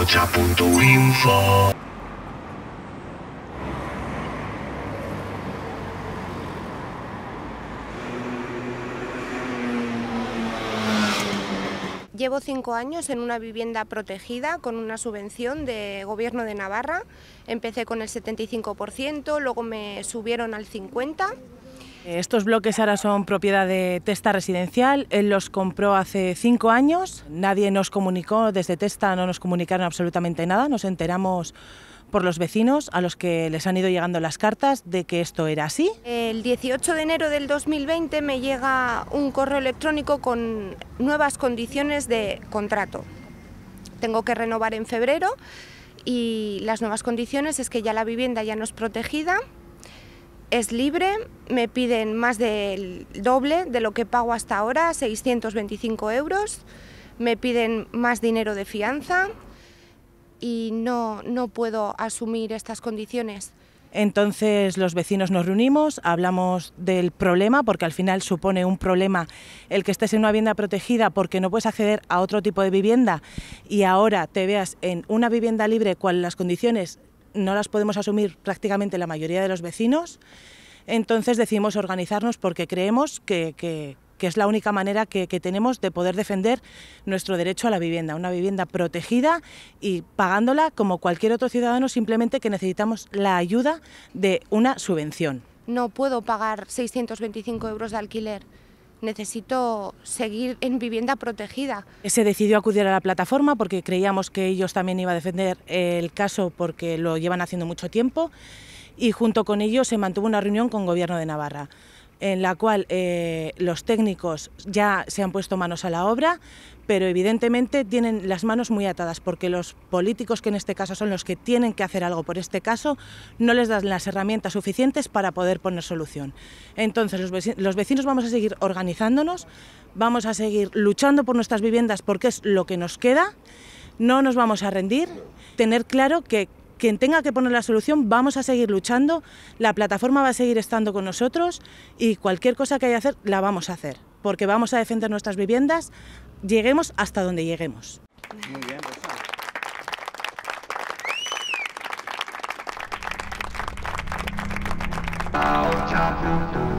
info. Llevo cinco años en una vivienda protegida con una subvención de Gobierno de Navarra. Empecé con el 75%, luego me subieron al 50%. Eh, estos bloques ahora son propiedad de Testa Residencial. Él los compró hace cinco años. Nadie nos comunicó, desde Testa no nos comunicaron absolutamente nada. Nos enteramos por los vecinos a los que les han ido llegando las cartas de que esto era así. El 18 de enero del 2020 me llega un correo electrónico con nuevas condiciones de contrato. Tengo que renovar en febrero y las nuevas condiciones es que ya la vivienda ya no es protegida, es libre, me piden más del doble de lo que pago hasta ahora, 625 euros, me piden más dinero de fianza y no, no puedo asumir estas condiciones. Entonces los vecinos nos reunimos, hablamos del problema, porque al final supone un problema el que estés en una vivienda protegida porque no puedes acceder a otro tipo de vivienda y ahora te veas en una vivienda libre cuáles las condiciones no las podemos asumir prácticamente la mayoría de los vecinos, entonces decidimos organizarnos porque creemos que, es la única manera que, que, tenemos de poder defender nuestro derecho a la vivienda, una vivienda protegida y pagándola como cualquier otro ciudadano, simplemente que necesitamos la ayuda de una subvención. No puedo pagar 625 euros de alquiler necesito seguir en vivienda protegida. Se decidió acudir a la plataforma porque creíamos que ellos también iban a defender el caso porque lo llevan haciendo mucho tiempo y junto con ellos se mantuvo una reunión con Gobierno de Navarra en la cual eh, los técnicos ya se han puesto manos a la obra, pero evidentemente tienen las manos muy atadas, porque los políticos, que en este caso son los que tienen que hacer algo por este caso, no les dan las herramientas suficientes para poder poner solución. Entonces, los vecinos, los vecinos vamos a seguir organizándonos, vamos a seguir luchando por nuestras viviendas porque es lo que nos queda, no nos vamos a rendir, tener claro que quien tenga que poner la solución, vamos a seguir luchando, la plataforma va a seguir estando con nosotros y cualquier cosa que haya que hacer, la vamos a hacer, porque vamos a defender nuestras viviendas, lleguemos hasta donde lleguemos. Muy bien, pues